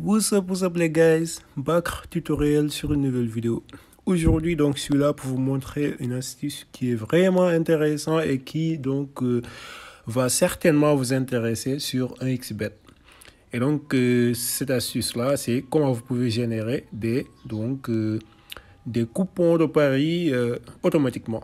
What's up, what's les guys Back tutoriel sur une nouvelle vidéo. Aujourd'hui donc je suis là pour vous montrer une astuce qui est vraiment intéressante et qui donc euh, va certainement vous intéresser sur un xbet. Et donc euh, cette astuce là c'est comment vous pouvez générer des donc euh, des coupons de paris automatiquement.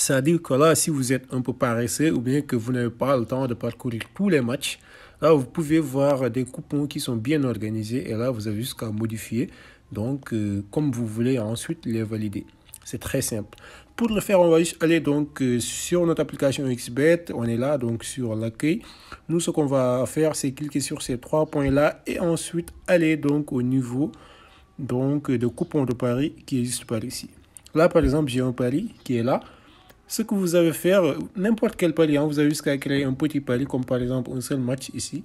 C'est-à-dire que là, si vous êtes un peu paresseux ou bien que vous n'avez pas le temps de parcourir tous les matchs, là, vous pouvez voir des coupons qui sont bien organisés et là, vous avez jusqu'à modifier, donc euh, comme vous voulez, ensuite les valider. C'est très simple. Pour le faire, on va juste aller donc euh, sur notre application XBet. On est là donc sur l'accueil. Nous, ce qu'on va faire, c'est cliquer sur ces trois points-là et ensuite aller donc au niveau donc de coupons de Paris qui existe par ici. Là, par exemple, j'ai un pari qui est là ce que vous avez faire, euh, n'importe quel pari, hein, vous avez jusqu'à créer un petit palier, comme par exemple un seul match ici.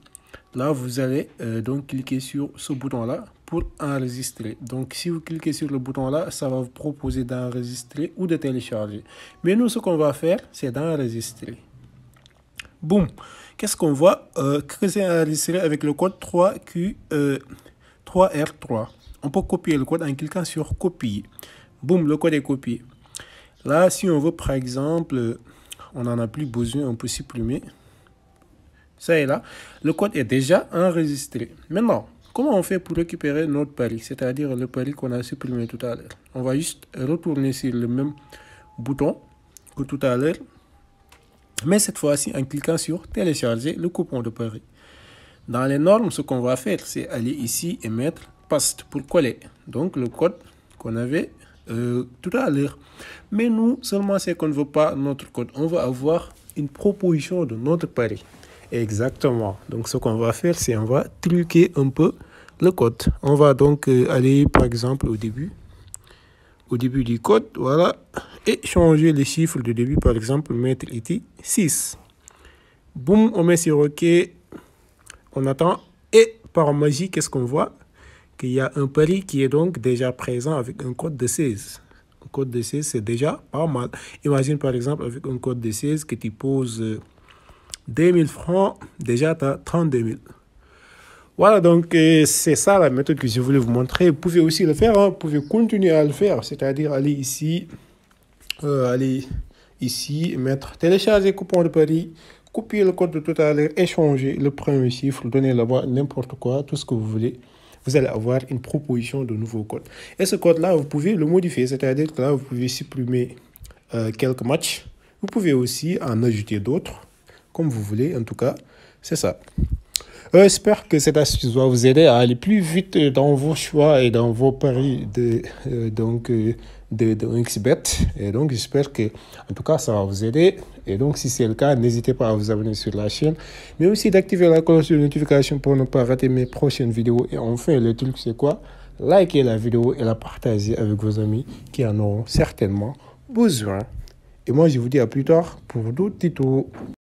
Là, vous allez euh, donc cliquer sur ce bouton-là pour enregistrer. Donc, si vous cliquez sur le bouton-là, ça va vous proposer d'enregistrer ou de télécharger. Mais nous, ce qu'on va faire, c'est d'enregistrer. Boum Qu'est-ce qu'on voit euh, qu'on Créer enregistré avec le code 3Q, 3R3. On peut copier le code en cliquant sur copier. Boum, le code est copié. Là, si on veut, par exemple, on n'en a plus besoin, on peut supprimer. Ça est, là, le code est déjà enregistré. Maintenant, comment on fait pour récupérer notre pari, c'est-à-dire le pari qu'on a supprimé tout à l'heure On va juste retourner sur le même bouton que tout à l'heure, mais cette fois-ci en cliquant sur télécharger le coupon de pari. Dans les normes, ce qu'on va faire, c'est aller ici et mettre paste pour coller. Donc le code qu'on avait euh, tout à l'heure. Mais nous, seulement c'est qu'on ne veut pas notre code. On va avoir une proposition de notre pari. Exactement. Donc ce qu'on va faire, c'est on va truquer un peu le code. On va donc euh, aller par exemple au début. Au début du code, voilà. Et changer les chiffres de début, par exemple, mettre ici 6. Boum, on met sur OK. On attend. Et par magie, qu'est-ce qu'on voit qu'il y a un pari qui est donc déjà présent avec un code de 16. Un code de 16, c'est déjà pas mal. Imagine par exemple avec un code de 16 que tu poses 2000 francs, déjà tu as 32 000. Voilà, donc euh, c'est ça la méthode que je voulais vous montrer. Vous pouvez aussi le faire, hein. vous pouvez continuer à le faire, c'est-à-dire aller ici, euh, aller ici, mettre télécharger coupon de pari, copier le code de tout à l'heure, échanger le premier chiffre, donner la bas n'importe quoi, tout ce que vous voulez vous allez avoir une proposition de nouveau code. Et ce code-là, vous pouvez le modifier, c'est-à-dire que là, vous pouvez supprimer euh, quelques matchs. Vous pouvez aussi en ajouter d'autres, comme vous voulez. En tout cas, c'est ça. Euh, j'espère que cette astuce va vous aider à aller plus vite dans vos choix et dans vos paris de, euh, donc, euh, de, de XBet. Et donc, j'espère que, en tout cas, ça va vous aider. Et donc, si c'est le cas, n'hésitez pas à vous abonner sur la chaîne, mais aussi d'activer la cloche de notification pour ne pas rater mes prochaines vidéos. Et enfin, le truc, c'est quoi Likez la vidéo et la partagez avec vos amis qui en auront certainement besoin. Et moi, je vous dis à plus tard pour d'autres tutos.